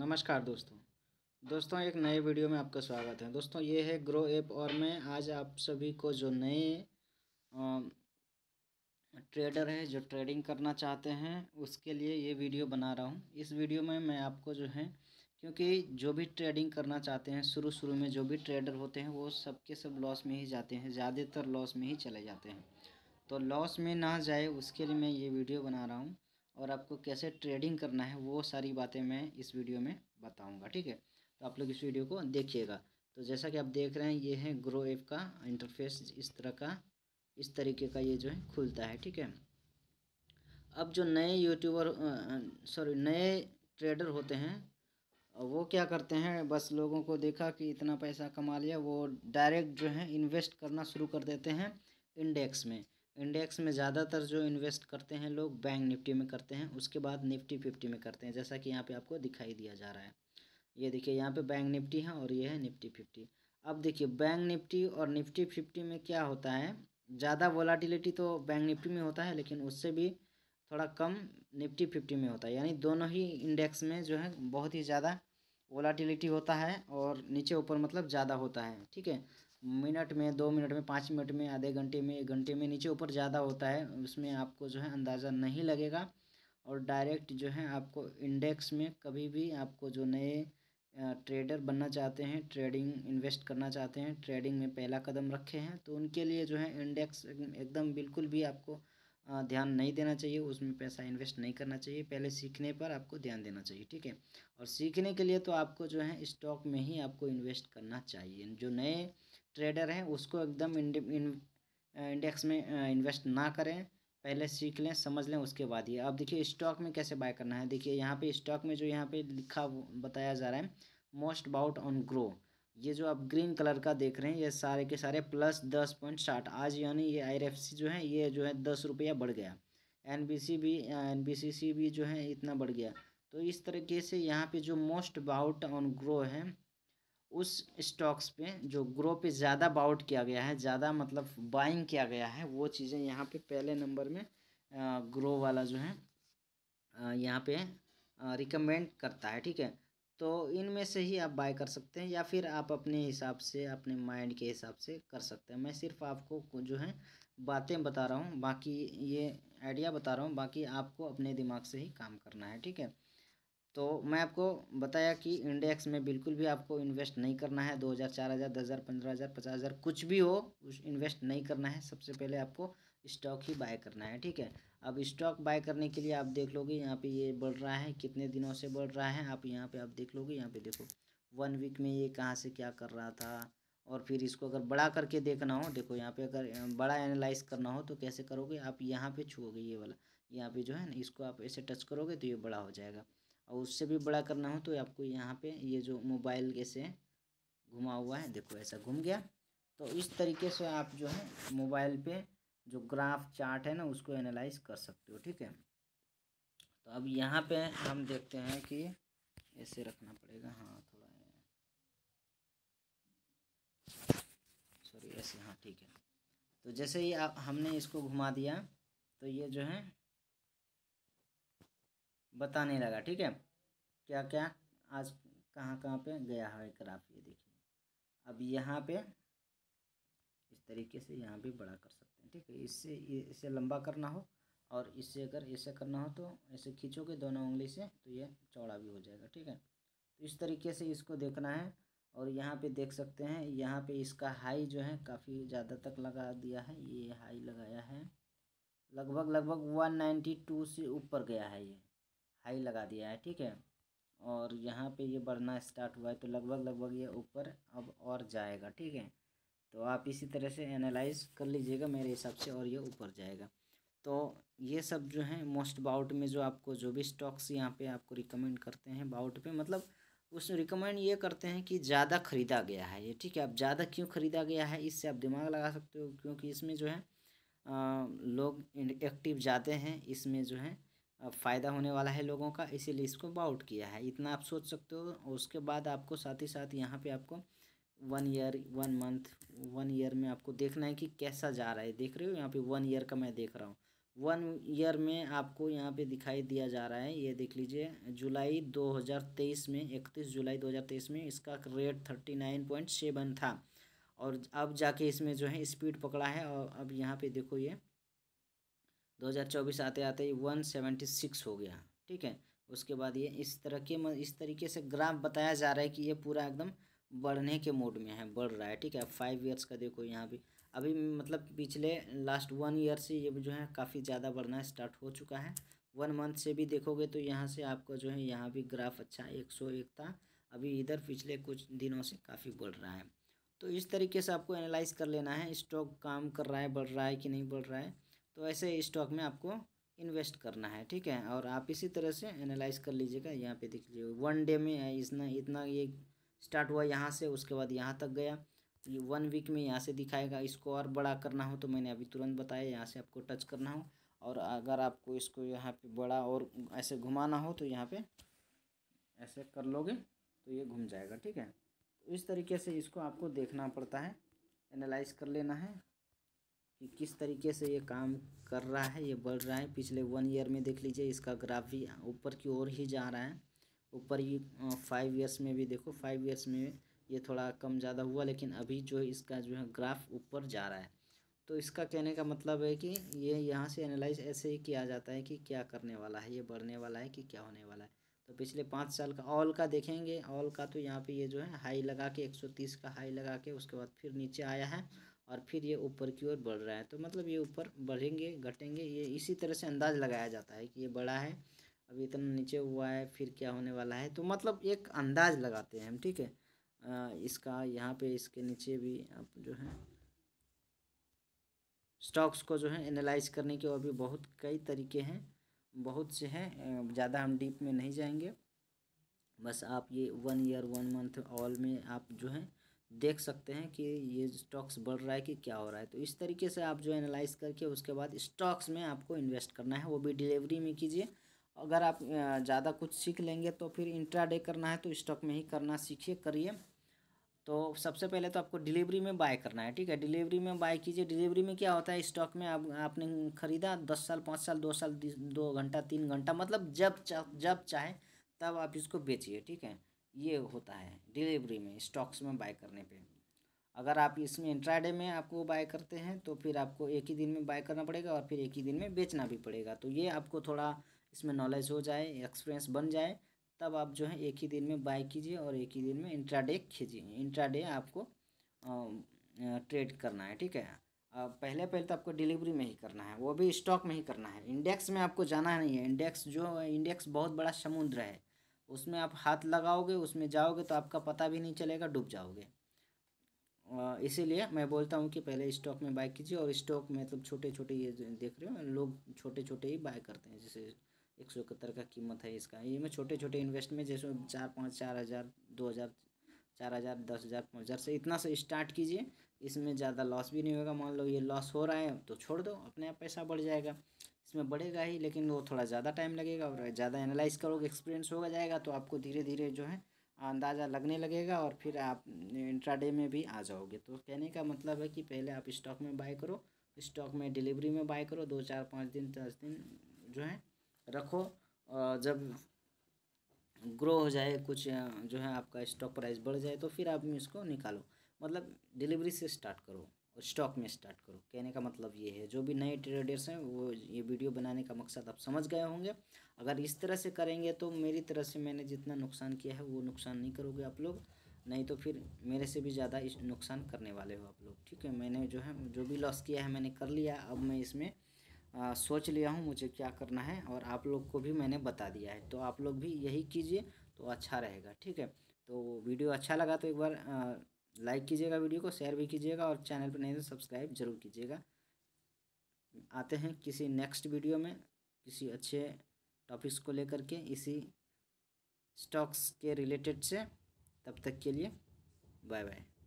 नमस्कार दोस्तों दोस्तों एक नए वीडियो में आपका स्वागत है दोस्तों ये है ग्रो ऐप और मैं आज आप सभी को जो नए ट्रेडर है जो ट्रेडिंग करना चाहते हैं उसके लिए ये वीडियो बना रहा हूँ इस वीडियो में मैं आपको जो है क्योंकि जो भी ट्रेडिंग करना चाहते हैं शुरू शुरू में जो भी ट्रेडर होते हैं वो सबके सब लॉस में ही जाते हैं ज़्यादातर लॉस में ही चले जाते हैं तो लॉस में ना जाए उसके लिए मैं ये वीडियो बना रहा हूँ और आपको कैसे ट्रेडिंग करना है वो सारी बातें मैं इस वीडियो में बताऊँगा ठीक है तो आप लोग इस वीडियो को देखिएगा तो जैसा कि आप देख रहे हैं ये है ग्रो ऐप का इंटरफेस इस तरह का इस तरीके का ये जो है खुलता है ठीक है अब जो नए यूट्यूबर सॉरी नए ट्रेडर होते हैं वो क्या करते हैं बस लोगों को देखा कि इतना पैसा कमा लिया वो डायरेक्ट जो है इन्वेस्ट करना शुरू कर देते हैं इंडेक्स में इंडेक्स में ज़्यादातर जो इन्वेस्ट करते हैं लोग बैंक निफ्टी में करते हैं उसके बाद निफ्टी फिफ्टी में करते हैं जैसा कि यहाँ पे आपको दिखाई दिया जा रहा है ये देखिए यहाँ पे बैंक निफ्टी है और ये है निफ्टी फिफ्टी अब देखिए बैंक निफ्टी और निफ्टी फिफ्टी में क्या होता है ज़्यादा वोलाटिलिटी तो बैंक निफ्टी में होता है लेकिन उससे भी थोड़ा कम निफ्टी फिफ्टी में होता है यानी दोनों ही इंडेक्स में जो है बहुत ही ज़्यादा वोलाटिलिटी होता है और नीचे ऊपर मतलब ज़्यादा होता है ठीक है मिनट में दो मिनट में पाँच मिनट में आधे घंटे में एक घंटे में नीचे ऊपर ज़्यादा होता है उसमें आपको जो है अंदाज़ा नहीं लगेगा और डायरेक्ट जो है आपको इंडेक्स में कभी भी आपको जो नए ट्रेडर बनना चाहते हैं ट्रेडिंग इन्वेस्ट करना चाहते हैं ट्रेडिंग में पहला कदम रखे हैं तो उनके लिए जो है इंडेक्स एकदम बिल्कुल भी आपको ध्यान नहीं देना चाहिए उसमें पैसा इन्वेस्ट नहीं करना चाहिए पहले सीखने पर आपको ध्यान देना चाहिए ठीक है और सीखने के लिए तो आपको जो है स्टॉक में ही आपको इन्वेस्ट करना चाहिए जो नए ट्रेडर हैं उसको एकदम इंडेक्स में इन्वेस्ट ना करें पहले सीख लें समझ लें उसके बाद ये अब देखिए स्टॉक में कैसे बाय करना है देखिए यहाँ पे स्टॉक में जो यहाँ पे लिखा बताया जा रहा है मोस्ट बाउट ऑन ग्रो ये जो आप ग्रीन कलर का देख रहे हैं ये सारे के सारे प्लस दस पॉइंट साठ आज यानी ये सी जो है ये जो है दस रुपया बढ़ गया सी भी सी भी जो है इतना बढ़ गया तो इस तरीके से यहाँ पर जो मोस्ट बाउट ऑन ग्रो है उस स्टॉक्स पे जो ग्रो पे ज़्यादा बाउट किया गया है ज़्यादा मतलब बाइंग किया गया है वो चीज़ें यहाँ पे पहले नंबर में ग्रो वाला जो है यहाँ पे रिकमेंड करता है ठीक है तो इनमें से ही आप बाय कर सकते हैं या फिर आप अपने हिसाब से अपने माइंड के हिसाब से कर सकते हैं मैं सिर्फ आपको जो है बातें बता रहा हूँ बाकी ये आइडिया बता रहा हूँ बाकी आपको अपने दिमाग से ही काम करना है ठीक है तो मैं आपको बताया कि इंडेक्स में बिल्कुल भी आपको इन्वेस्ट नहीं करना है दो हज़ार चार हज़ार दस हज़ार पंद्रह हज़ार पचास हज़ार कुछ भी हो उस इन्वेस्ट नहीं करना है सबसे पहले आपको स्टॉक ही बाय करना है ठीक है अब स्टॉक बाय करने के लिए आप देख लोगे यहाँ पे ये बढ़ रहा है कितने दिनों से बढ़ रहा है आप यहाँ पर आप देख लोगे यहाँ पे देखो वन वीक में ये कहाँ से क्या कर रहा था और फिर इसको अगर बड़ा करके देखना हो देखो यहाँ पे अगर बड़ा एनालाइज करना हो तो कैसे करोगे आप यहाँ पर छूओगे ये वाला यहाँ पर जो है ना इसको आप ऐसे टच करोगे तो ये बड़ा हो जाएगा और उससे भी बड़ा करना हो तो आपको यहाँ पे ये जो मोबाइल कैसे घुमा हुआ है देखो ऐसा घूम गया तो इस तरीके से आप जो है मोबाइल पे जो ग्राफ चार्ट है ना उसको एनालाइज कर सकते हो ठीक है तो अब यहाँ पे हम देखते हैं कि ऐसे रखना पड़ेगा हाँ थोड़ा सॉरी ऐसे हाँ ठीक है तो जैसे ही हमने इसको घुमा दिया तो ये जो है बताने लगा ठीक है क्या क्या आज कहाँ कहाँ पे गया है ग्राफ ये देखिए अब यहाँ पे इस तरीके से यहाँ भी बड़ा कर सकते हैं ठीक है इससे इसे लंबा करना हो और इससे अगर ऐसे करना हो तो ऐसे खींचोगे दोनों उंगली से तो ये चौड़ा भी हो जाएगा ठीक है तो इस तरीके से इसको देखना है और यहाँ पे देख सकते हैं यहाँ पे इसका हाई जो है काफ़ी ज़्यादा तक लगा दिया है ये हाई लगाया है लगभग लगभग वन नाइन्टी टू से ऊपर गया है ये हाई लगा दिया है ठीक है और यहाँ पे ये बढ़ना स्टार्ट हुआ है तो लगभग लगभग ये ऊपर अब और जाएगा ठीक है तो आप इसी तरह से एनालाइज कर लीजिएगा मेरे हिसाब से और ये ऊपर जाएगा तो ये सब जो है मोस्ट बाउट में जो आपको जो भी स्टॉक्स यहाँ पे आपको रिकमेंड करते हैं बाउट पे मतलब उस रिकमेंड ये करते हैं कि ज़्यादा ख़रीदा गया है ये ठीक है अब ज़्यादा क्यों ख़रीदा गया है इससे आप दिमाग लगा सकते हो क्योंकि इसमें जो है आ, लोग एक्टिव जाते हैं इसमें जो है फ़ायदा होने वाला है लोगों का इसीलिए इसको बाउट किया है इतना आप सोच सकते हो उसके बाद आपको साथ ही साथ यहाँ पे आपको one year one month one year में आपको देखना है कि कैसा जा रहा है देख रहे हो यहाँ पे वन ईयर का मैं देख रहा हूँ वन ईयर में आपको यहाँ पे दिखाई दिया जा रहा है ये देख लीजिए जुलाई दो में इकतीस जुलाई दो में इसका रेट थर्टी था और अब जाके इसमें जो है स्पीड पकड़ा है और अब यहाँ पर देखो ये 2024 आते आते सेवेंटी 176 हो गया ठीक है उसके बाद ये इस तरह के इस तरीके से ग्राफ बताया जा रहा है कि ये पूरा एकदम बढ़ने के मोड में है बढ़ रहा है ठीक है फाइव ईयर्स का देखो यहाँ भी अभी मतलब पिछले लास्ट वन ईयर से ये जो है काफ़ी ज़्यादा बढ़ना स्टार्ट हो चुका है वन मंथ से भी देखोगे तो यहाँ से आपको जो है यहाँ भी ग्राफ अच्छा एक सौ एक था अभी इधर पिछले कुछ दिनों से काफ़ी बढ़ रहा है तो इस तरीके से आपको एनालाइज कर लेना है स्टॉक काम कर रहा है बढ़ रहा है कि नहीं बढ़ रहा है तो ऐसे स्टॉक में आपको इन्वेस्ट करना है ठीक है और आप इसी तरह से एनालाइज कर लीजिएगा यहाँ पे देख लीजिए वन डे में इतना इतना ये स्टार्ट हुआ यहाँ से उसके बाद यहाँ तक गया ये वन वीक में यहाँ से दिखाएगा इसको और बड़ा करना हो तो मैंने अभी तुरंत बताया यहाँ से आपको टच करना हो और अगर आपको इसको यहाँ पे बड़ा और ऐसे घुमाना हो तो यहाँ पे ऐसे कर लोगे तो ये घूम जाएगा ठीक है तो इस तरीके से इसको आपको देखना पड़ता है एनालाइज कर लेना है कि किस तरीके से ये काम कर रहा है ये बढ़ रहा है पिछले वन ईयर में देख लीजिए इसका ग्राफ भी ऊपर की ओर ही जा रहा है ऊपर ही फाइव ईयर्स में भी देखो फाइव ईयर्स में ये थोड़ा कम ज़्यादा हुआ लेकिन अभी जो है इसका जो है ग्राफ ऊपर जा रहा है तो इसका कहने का मतलब है कि ये यहाँ से एनालाइज ऐसे ही किया जाता है कि क्या करने वाला है ये बढ़ने वाला है कि क्या होने वाला है तो पिछले पाँच साल का ऑल का देखेंगे ऑल का तो यहाँ पे ये जो है हाई लगा के 130 का हाई लगा के उसके बाद फिर नीचे आया है और फिर ये ऊपर की ओर बढ़ रहा है तो मतलब ये ऊपर बढ़ेंगे घटेंगे ये इसी तरह से अंदाज लगाया जाता है कि ये बड़ा है अभी इतना नीचे हुआ है फिर क्या होने वाला है तो मतलब एक अंदाज लगाते हैं हम ठीक है इसका यहाँ पे इसके नीचे भी आप जो है स्टॉक्स को जो है एनालाइज करने के और भी बहुत कई तरीके हैं बहुत से हैं ज़्यादा हम डीप में नहीं जाएंगे बस आप ये one year one month all में आप जो है देख सकते हैं कि ये स्टॉक्स बढ़ रहा है कि क्या हो रहा है तो इस तरीके से आप जो एनालाइज करके उसके बाद स्टॉक्स में आपको इन्वेस्ट करना है वो भी डिलीवरी में कीजिए अगर आप ज़्यादा कुछ सीख लेंगे तो फिर इंट्राडे करना है तो स्टॉक में ही करना सीखिए करिए तो सबसे पहले तो आपको डिलीवरी में बाय करना है ठीक है डिलीवरी में बाय कीजिए डिलीवरी में क्या होता है स्टॉक में आप आपने ख़रीदा दस साल पाँच साल दो साल दो घंटा तीन घंटा मतलब जब चा, जब चाहे तब आप इसको बेचिए ठीक है ये होता है डिलीवरी में स्टॉक्स में बाय करने पे अगर आप इसमें इंट्राडे में आपको बाय करते हैं तो फिर आपको एक ही दिन में बाय करना पड़ेगा और फिर एक ही दिन में बेचना भी पड़ेगा तो ये आपको थोड़ा इसमें नॉलेज हो जाए एक्सपीरियंस बन जाए तब आप जो है एक ही दिन में बाय कीजिए और एक ही दिन में इंट्राडे खींचिए इंट्राडे आपको ट्रेड करना है ठीक है पहले पहले तो आपको डिलीवरी में ही करना है वो भी स्टॉक में ही करना है इंडेक्स में आपको जाना नहीं है इंडेक्स जो इंडेक्स बहुत बड़ा समुद्र है उसमें आप हाथ लगाओगे उसमें जाओगे तो आपका पता भी नहीं चलेगा डूब जाओगे इसीलिए मैं बोलता हूँ कि पहले स्टॉक में बाय कीजिए और स्टॉक मतलब छोटे छोटे ये देख रहे हो लोग छोटे छोटे ही बाय करते हैं जैसे एक सौ इकहत्तर का कीमत है इसका ये मैं छोटे छोटे इन्वेस्ट में जैसे चार पाँच चार हज़ार दो हज़ार चार हज़ार दस हज़ार पाँच हज़ार से इतना से स्टार्ट कीजिए इसमें ज़्यादा लॉस भी नहीं होगा मान लो ये लॉस हो रहा है तो छोड़ दो अपने आप पैसा बढ़ जाएगा इसमें बढ़ेगा ही लेकिन वो थोड़ा ज़्यादा टाइम लगेगा और ज़्यादा एनालाइज करोगे एक्सपीरियंस होगा जाएगा तो आपको धीरे धीरे जो है अंदाज़ा लगने लगेगा और फिर आप इंट्राडे में भी आ जाओगे तो कहने का मतलब है कि पहले आप स्टॉक में बाय करो स्टॉक में डिलीवरी में बाय करो दो चार पाँच दिन दस दिन जो है रखो जब ग्रो हो जाए कुछ जो है आपका स्टॉक प्राइस बढ़ जाए तो फिर आप इसको निकालो मतलब डिलीवरी से स्टार्ट करो और स्टॉक में स्टार्ट करो कहने का मतलब ये है जो भी नए ट्रेडर्स हैं वो ये वीडियो बनाने का मकसद आप समझ गए होंगे अगर इस तरह से करेंगे तो मेरी तरह से मैंने जितना नुकसान किया है वो नुकसान नहीं करोगे आप लोग नहीं तो फिर मेरे से भी ज़्यादा नुकसान करने वाले हो आप लोग ठीक है मैंने जो है जो भी लॉस किया है मैंने कर लिया अब मैं इसमें आ, सोच लिया हूँ मुझे क्या करना है और आप लोग को भी मैंने बता दिया है तो आप लोग भी यही कीजिए तो अच्छा रहेगा ठीक है तो वीडियो अच्छा लगा तो एक बार लाइक कीजिएगा वीडियो को शेयर भी कीजिएगा और चैनल पर नहीं तो सब्सक्राइब जरूर कीजिएगा आते हैं किसी नेक्स्ट वीडियो में किसी अच्छे टॉपिक्स को लेकर के इसी स्टॉक्स के रिलेटेड से तब तक के लिए बाय बाय